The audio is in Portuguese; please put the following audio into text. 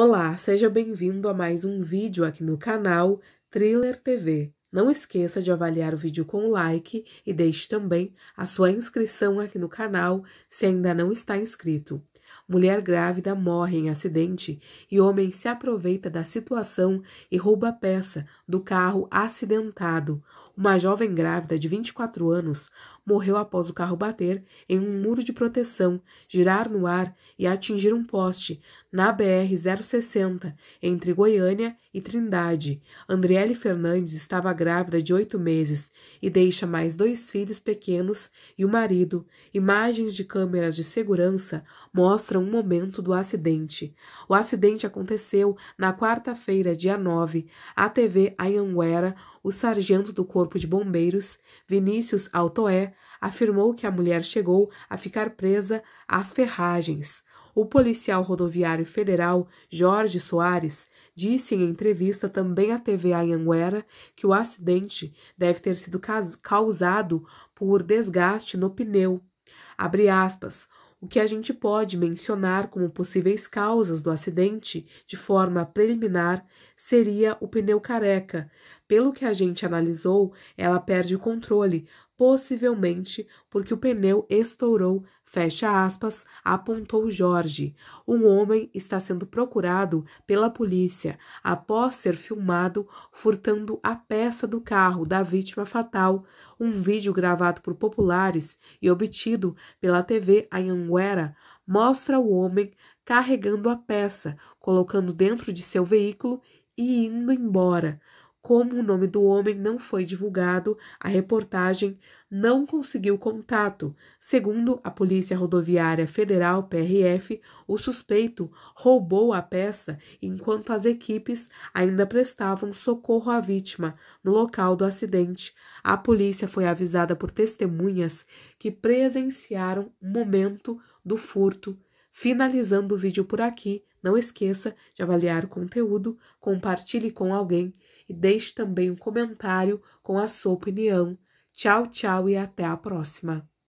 Olá, seja bem-vindo a mais um vídeo aqui no canal Thriller TV. Não esqueça de avaliar o vídeo com like e deixe também a sua inscrição aqui no canal se ainda não está inscrito. Mulher grávida morre em acidente e homem se aproveita da situação e rouba a peça do carro acidentado. Uma jovem grávida de 24 anos morreu após o carro bater em um muro de proteção, girar no ar e atingir um poste na BR-060, entre Goiânia e Trindade. Andriele Fernandes estava grávida de oito meses e deixa mais dois filhos pequenos e o marido. Imagens de câmeras de segurança mostram mostra um momento do acidente. O acidente aconteceu na quarta-feira, dia 9. A TV Anhanguera, o sargento do Corpo de Bombeiros, Vinícius Altoé, afirmou que a mulher chegou a ficar presa às ferragens. O policial rodoviário federal Jorge Soares disse em entrevista também à TV Anhanguera que o acidente deve ter sido causado por desgaste no pneu. Abre aspas o que a gente pode mencionar como possíveis causas do acidente de forma preliminar seria o pneu careca, pelo que a gente analisou, ela perde o controle, possivelmente porque o pneu estourou, fecha aspas, apontou Jorge. Um homem está sendo procurado pela polícia após ser filmado furtando a peça do carro da vítima fatal. Um vídeo gravado por populares e obtido pela TV Anhanguera mostra o homem carregando a peça, colocando dentro de seu veículo e indo embora. Como o nome do homem não foi divulgado, a reportagem não conseguiu contato. Segundo a Polícia Rodoviária Federal PRF, o suspeito roubou a peça enquanto as equipes ainda prestavam socorro à vítima no local do acidente. A polícia foi avisada por testemunhas que presenciaram o momento do furto. Finalizando o vídeo por aqui, não esqueça de avaliar o conteúdo, compartilhe com alguém e deixe também um comentário com a sua opinião. Tchau, tchau e até a próxima!